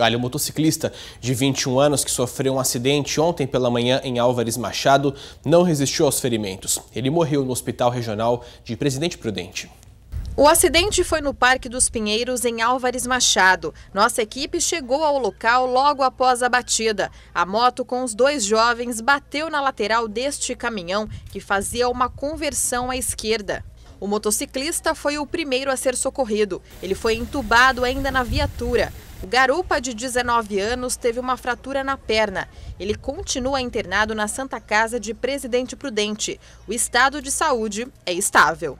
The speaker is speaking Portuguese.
Olha, o motociclista de 21 anos que sofreu um acidente ontem pela manhã em Álvares Machado não resistiu aos ferimentos. Ele morreu no Hospital Regional de Presidente Prudente. O acidente foi no Parque dos Pinheiros, em Álvares Machado. Nossa equipe chegou ao local logo após a batida. A moto com os dois jovens bateu na lateral deste caminhão, que fazia uma conversão à esquerda. O motociclista foi o primeiro a ser socorrido. Ele foi entubado ainda na viatura. O garupa de 19 anos teve uma fratura na perna. Ele continua internado na Santa Casa de Presidente Prudente. O estado de saúde é estável.